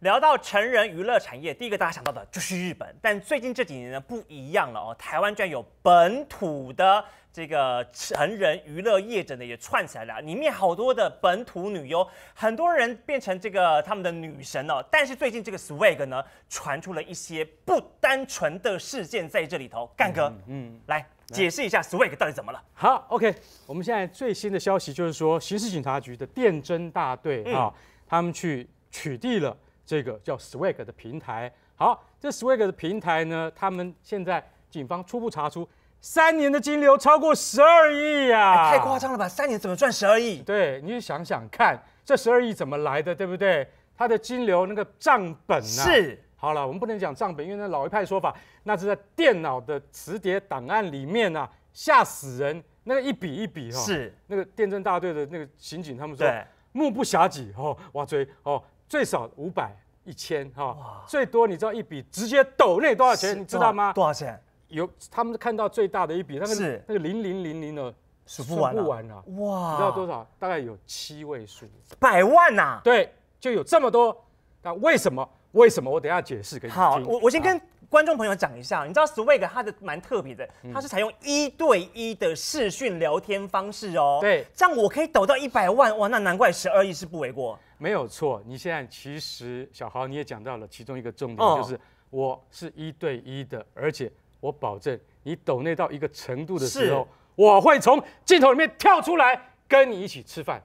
聊到成人娱乐产业，第一个大家想到的就是日本，但最近这几年呢不一样了哦，台湾居然有本土的这个成人娱乐业者呢也串起来了，里面好多的本土女优，很多人变成这个他们的女神哦。但是最近这个 Swag 呢传出了一些不单纯的事件在这里头，干哥，嗯，来解释一下 Swag 到底怎么了？好，OK，我们现在最新的消息就是说，刑事警察局的电侦大队啊，他们去取缔了。这个叫 Swag 的平台，好，这 Swag 的平台呢，他们现在警方初步查出三年的金流超过十二亿呀，太夸张了吧？三年怎么赚十二亿？对，你想想看，这十二亿怎么来的，对不对？他的金流那个账本啊，是。好了，我们不能讲账本，因为那老一派说法，那是在电脑的磁碟档案里面啊，吓死人，那个一笔一笔哈，是。那个电侦大队的那个刑警他们说，目不暇接哦，哇追哦。最少五百一千哈，最多你知道一笔直接抖那多少钱？你知道吗？多少钱？有他们看到最大的一笔，那个是那个零零零零的数不完了哇！你知道多少？大概有七位数，百万呐！对，就有这么多。那为什么？为什么？我等下解释。给你好，我我先跟观众朋友讲一下，你知道 Swig 它的蛮特别的，它是采用一对一的视讯聊天方式哦。对，这样我可以抖到一百万哇！那难怪十二亿是不为过。没有错，你现在其实小豪，你也讲到了其中一个重点，就是我是一对一的，而且我保证，你抖内到一个程度的时候，我会从镜头里面跳出来跟你一起吃饭，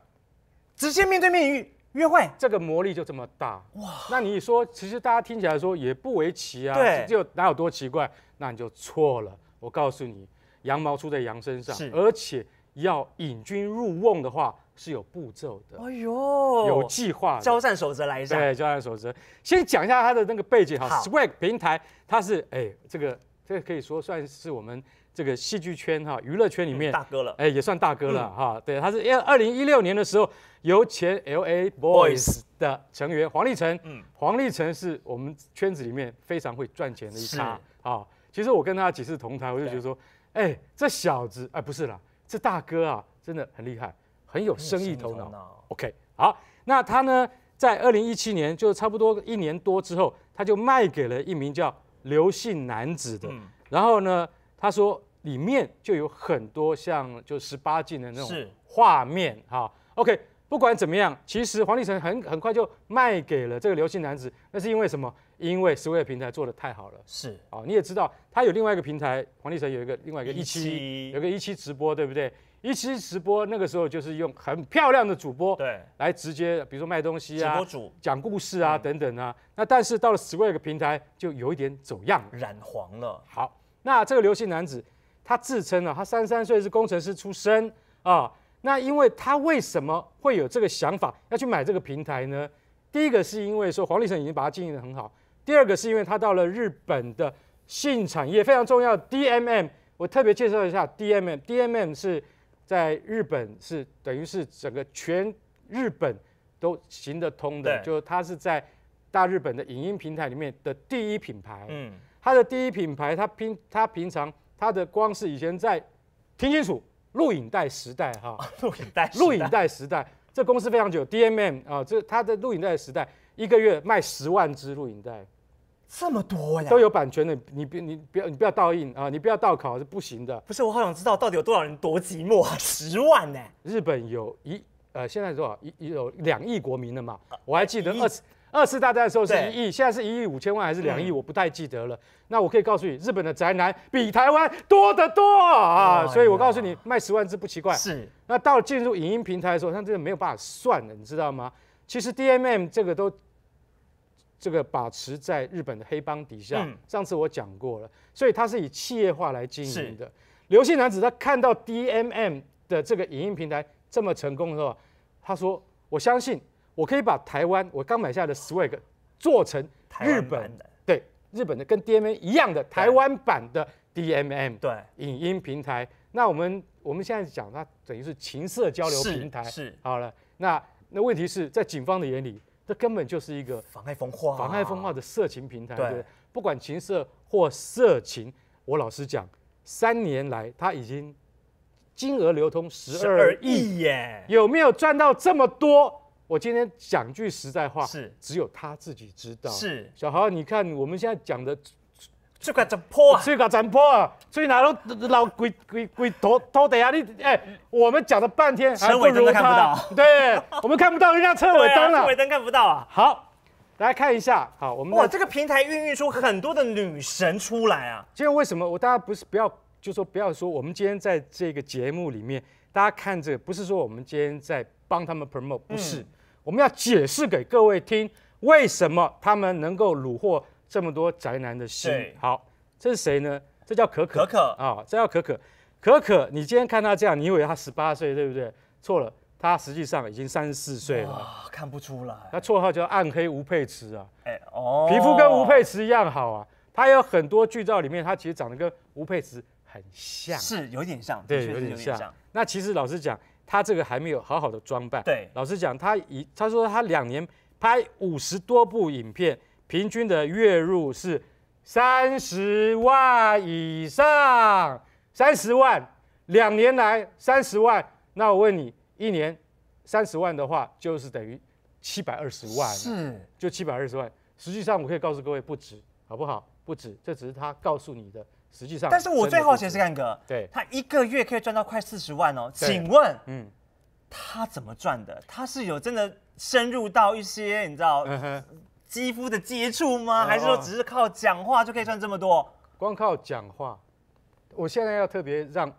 直接面对面一约会，这个魔力就这么大。哇！那你说，其实大家听起来说也不为奇啊，对，就哪有多奇怪，那你就错了。我告诉你，羊毛出在羊身上，而且要引君入瓮的话。是有步骤的，哎呦，有计划。交战守则来一下。对，交战守则。先讲一下他的那个背景哈。好。Swag 平台，它是哎，这个这个可以说算是我们这个戏剧圈哈，娱乐圈里面大哥了，哎，也算大哥了哈。对，他是二二零一六年的时候，由前 LA Boys 的成员黄立成，嗯，黄立成是我们圈子里面非常会赚钱的一家啊。其实我跟他几次同台，我就觉得说，哎，这小子，哎，不是啦，这大哥啊，真的很厉害。很有生意头脑。OK，好，那他呢，在二零一七年，就差不多一年多之后，他就卖给了一名叫刘姓男子的。然后呢，他说里面就有很多像就十八禁的那种画面哈。OK，不管怎么样，其实黄立成很很快就卖给了这个刘姓男子。那是因为什么？因为 s w i r 平台做的太好了。是啊，你也知道，他有另外一个平台，黄立成有一个另外一个一期，有个一期直播，对不对？一期直播那个时候就是用很漂亮的主播对来直接，比如说卖东西啊，主播主讲故事啊等等啊。那但是到了 Square 平台就有一点走样，染黄了。好，那这个流姓男子他自称呢，他三三岁是工程师出身啊。那因为他为什么会有这个想法要去买这个平台呢？第一个是因为说黄立成已经把它经营的很好，第二个是因为他到了日本的性产业非常重要。DMM，我特别介绍一下 DMM，DMM 是在日本是等于是整个全日本都行得通的，就是它是在大日本的影音平台里面的第一品牌。嗯，它的第一品牌，它平它平常它的光是以前在听清楚录影带时代哈，录影带录影带时代，这公司非常久，DMM 啊，这它的录影带时代，一个月卖十万支录影带。这么多呀！都有版权的，你别你不要你不要倒印啊！你不要倒考是不行的。不是，我好想知道到底有多少人多寂寞啊！十万呢？日本有一呃，现在多少一有两亿国民了嘛？我还记得二次二次大战的时候是一亿，现在是一亿五千万还是两亿？我不太记得了。那我可以告诉你，日本的宅男比台湾多得多啊！所以我告诉你，卖十万字不奇怪。是。那到进入影音平台的时候，像这个没有办法算了，你知道吗？其实 D M M 这个都。这个把持在日本的黑帮底下，上次我讲过了，所以他是以企业化来经营的。刘姓男子他看到 DMM 的这个影音平台这么成功之候，他说：“我相信我可以把台湾我刚买下的 Swag 做成日本的对日本的跟 DMM 一样的台湾版的 DMM 对影音平台。那我们我们现在讲，它等于是情色交流平台。是好了，那那问题是在警方的眼里。这根本就是一个妨害风化、妨害风化的色情平台，不对？不管情色或色情，我老实讲，三年来他已经金额流通十二亿耶，有没有赚到这么多？我今天讲句实在话，是只有他自己知道。是小豪，你看我们现在讲的。追个山坡啊！追个山坡啊！以哪路老鬼鬼鬼头头的呀？你哎，我们讲了半天，车尾都看不到。对，我们看不到人家车尾灯了。车尾灯看不到啊。好，来看一下。好，我们哇，这个平台孕育出很多的女神出来啊。今天为什么？我大家不是不要，就说不要说，我们今天在这个节目里面，大家看着不是说我们今天在帮他们 promote，不是，我们要解释给各位听，为什么他们能够虏获。这么多宅男的心，好，这是谁呢？这叫可可，可可啊，这叫可可，可可。你今天看他这样，你以为他十八岁，对不对？错了，他实际上已经三十四岁了。看不出来。那绰号叫“暗黑吴佩慈”啊。哎哦。皮肤跟吴佩慈一样好啊。他有很多剧照里面，他其实长得跟吴佩慈很像。是有点像。对，有点像。那其实老实讲，他这个还没有好好的装扮。对。老实讲，他一他说他两年拍五十多部影片。平均的月入是三十万以上，三十万，两年来三十万。那我问你，一年三十万的话，就是等于七百二十万。是，就七百二十万。实际上，我可以告诉各位，不止，好不好？不止，这只是他告诉你的，实际上。但是我最好奇的是干哥，对，他一个月可以赚到快四十万哦。请问，嗯，他怎么赚的？他是有真的深入到一些，你知道？肌肤的接触吗？还是说只是靠讲话就可以赚这么多？光靠讲话，我现在要特别让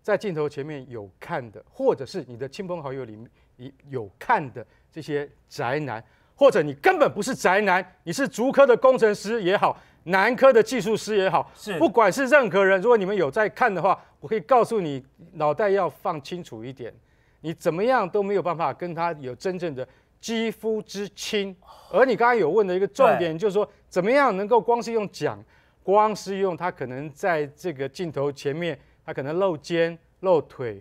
在镜头前面有看的，或者是你的亲朋好友里面有看的这些宅男，或者你根本不是宅男，你是足科的工程师也好，男科的技术师也好，是，不管是任何人，如果你们有在看的话，我可以告诉你，脑袋要放清楚一点，你怎么样都没有办法跟他有真正的。肌肤之亲，而你刚刚有问的一个重点，就是说怎么样能够光是用讲，光是用他可能在这个镜头前面，他可能露肩、露腿、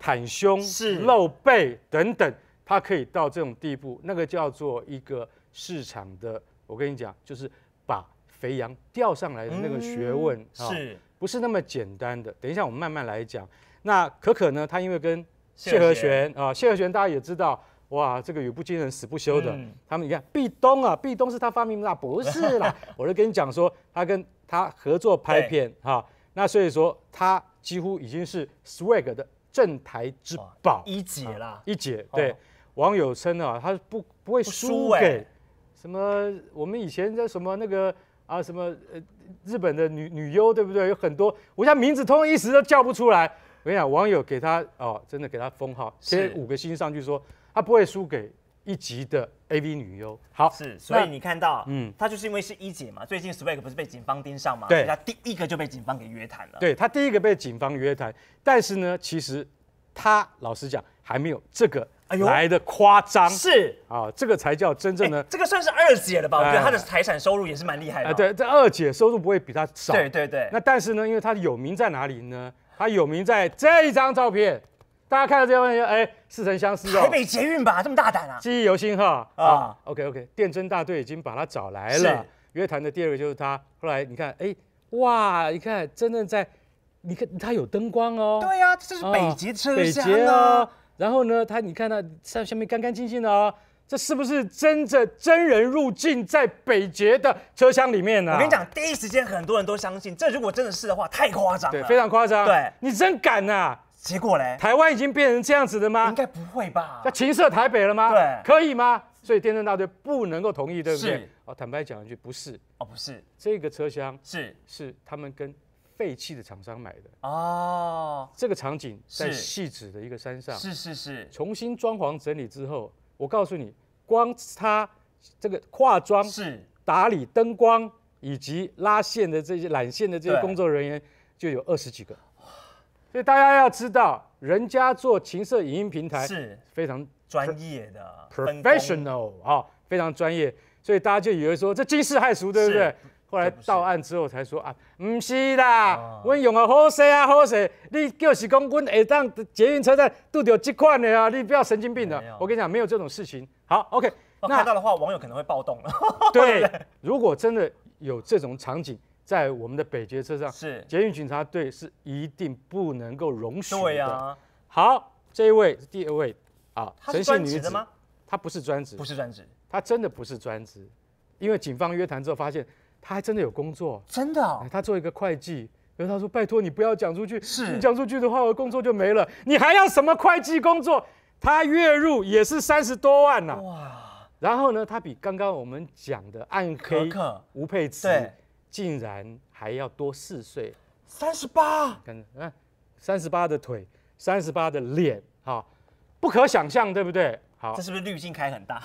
袒胸、露背等等，他可以到这种地步，那个叫做一个市场的。我跟你讲，就是把肥羊钓上来的那个学问，是不是那么简单的？等一下，我们慢慢来讲。那可可呢？他因为跟谢和弦啊，谢和弦大家也知道。哇，这个语不惊人死不休的，他们你看，壁咚啊，壁咚是他发明的，不是啦，我就跟你讲说，他跟他合作拍片哈，那所以说他几乎已经是 swag 的镇台之宝一姐啦，一姐，对，网友称啊，他不不会输给什么我们以前在什么那个啊什么呃日本的女女优对不对？有很多，我想在名字通一时都叫不出来，我跟你讲，网友给他哦，真的给他封号，先五个星上去说。他不会输给一级的 AV 女优，好是，所以你看到，嗯，她就是因为是一姐嘛，最近 Swag 不是被警方盯上嘛，对，她第一个就被警方给约谈了，对，她第一个被警方约谈，但是呢，其实她老实讲还没有这个来的夸张，是啊，这个才叫真正的，这个算是二姐了吧，我觉得她的财产收入也是蛮厉害的，对，这二姐收入不会比她少，对对对，那但是呢，因为她有名在哪里呢？她有名在这一张照片。大家看到这问题，哎，似曾相识。台北捷运吧，这么大胆啊！记忆犹新哈。啊，OK OK，电侦大队已经把他找来了，约谈的第二个就是他。后来你看，哎，哇，你看，真正在，你看他有灯光哦。对呀，这是北捷车厢北捷哦。然后呢，他你看，到，下下面干干净净的哦，这是不是真的真人入境在北捷的车厢里面呢？我跟你讲，第一时间很多人都相信，这如果真的是的话，太夸张了。对，非常夸张。对你真敢呐！结果嘞？台湾已经变成这样子的吗？应该不会吧？要情色台北了吗？对，可以吗？所以电侦大队不能够同意，对不对？哦，坦白讲一句，不是。哦，不是。这个车厢是是他们跟废弃的厂商买的。哦。这个场景在细致的一个山上。是是是。重新装潢整理之后，我告诉你，光他这个化妆、是打理、灯光以及拉线的这些缆线的这些工作人员就有二十几个。所以大家要知道，人家做情色影音平台是非常专业的，professional 啊，非常专业。所以大家就以为说这惊世骇俗，对不对？后来到案之后才说啊，不是啦，我用了好些啊，好些。你就是讲我上捷运车站肚子有几块的啊，你不要神经病的。我跟你讲，没有这种事情。好，OK。那看到的话，网友可能会暴动了。对，如果真的有这种场景。在我们的北捷车上，是捷运警察队是一定不能够容许的。好，这一位是第二位啊，她是女职的吗？她不是专职，不是专职，她真的不是专职，因为警方约谈之后发现，她还真的有工作，真的，她做一个会计，然后她说：“拜托你不要讲出去，你讲出去的话，我的工作就没了，你还要什么会计工作？”她月入也是三十多万啊。哇！然后呢，她比刚刚我们讲的暗黑吴佩慈。竟然还要多四岁，三十八，看，三十八的腿，三十八的脸，好，不可想象，对不对？好，这是不是滤镜开很大？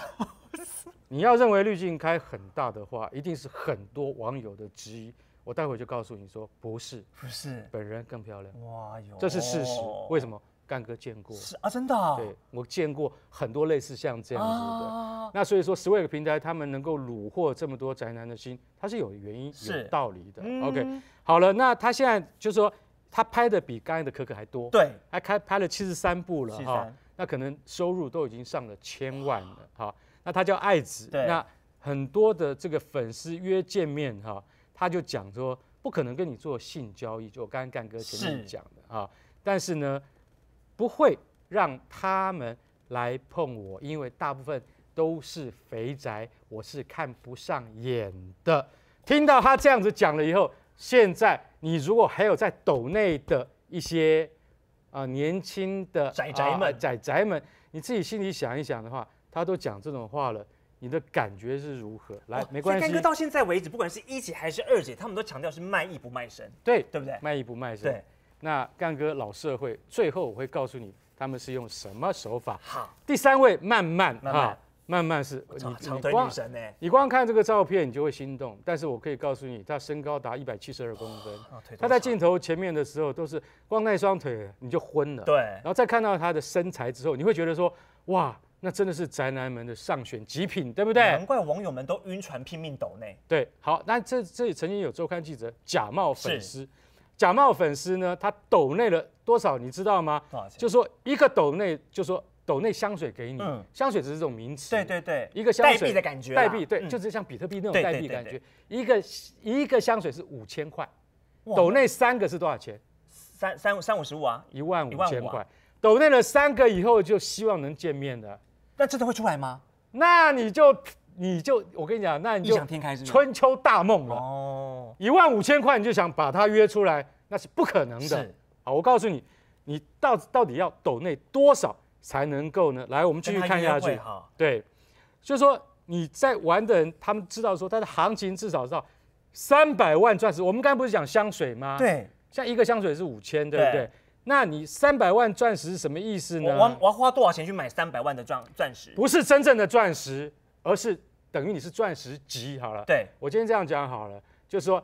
你要认为滤镜开很大的话，一定是很多网友的质疑。我待会就告诉你说，不是，不是，本人更漂亮，哇哟，这是事实。为什么？干哥见过是啊，真的。对，我见过很多类似像这样子的。那所以说，Swag 平台他们能够虏获这么多宅男的心，它是有原因、有道理的。OK，好了，那他现在就是说，他拍的比刚才的可可还多，对，还开拍了七十三部了。哈、那可能收入都已经上了千万了。哈，那他叫爱子，那很多的这个粉丝约见面哈，他就讲说不可能跟你做性交易，就我刚刚干哥前面讲的哈。但是呢。不会让他们来碰我，因为大部分都是肥宅，我是看不上眼的。听到他这样子讲了以后，现在你如果还有在斗内的一些啊年轻的宅宅们、宅宅们，你自己心里想一想的话，他都讲这种话了，你的感觉是如何？来，没关系。干哥到现在为止，不管是一姐还是二姐，他们都强调是卖艺不卖身，对对不对？卖艺不卖身，对。那干哥老社会，最后我会告诉你他们是用什么手法。好，第三位慢慢啊，慢慢是女光女神你光看这个照片你就会心动，但是我可以告诉你，她身高达一百七十二公分，她在镜头前面的时候都是光那双腿你就昏了。对，然后再看到她的身材之后，你会觉得说哇，那真的是宅男们的上选极品，对不对？难怪网友们都晕船拼命抖呢。对，好，那这这里曾经有周刊记者假冒粉丝。假冒粉丝呢？他斗内了多少你知道吗？就说一个斗内就说斗内香水给你，香水只是种名词。对对对，一个代币的感觉，代币对，就是像比特币那种代币感觉。一个一个香水是五千块，斗内三个是多少钱？三三三五十五啊？一万五千块。斗内了三个以后就希望能见面的，那真的会出来吗？那你就。你就我跟你讲，那你就春秋大梦了哦。一万五千块你就想把他约出来，那是不可能的。啊，好，我告诉你，你到到底要抖内多少才能够呢？来，我们继续看下去。对，就说你在玩的人，他们知道说他的行情至少是三百万钻石。我们刚才不是讲香水吗？对，像一个香水是五千，对不对？那你三百万钻石是什么意思呢？我我要花多少钱去买三百万的钻钻石？不是真正的钻石。而是等于你是钻石级好了，对，我今天这样讲好了，就是说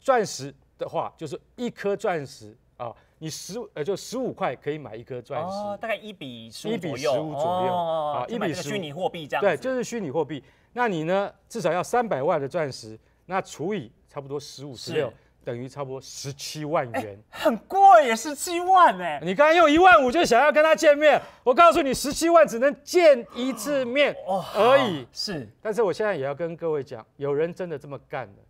钻石的话，就是一颗钻石啊，你十呃就十五块可以买一颗钻石，大概一比十五左右，一比十五虚拟货币这样，对，就是虚拟货币。那你呢，至少要三百万的钻石，那除以差不多十五十六。等于差不多十七万元，很贵耶，十七万哎！你刚刚用一万五就想要跟他见面，我告诉你，十七万只能见一次面而已。是，但是我现在也要跟各位讲，有人真的这么干的。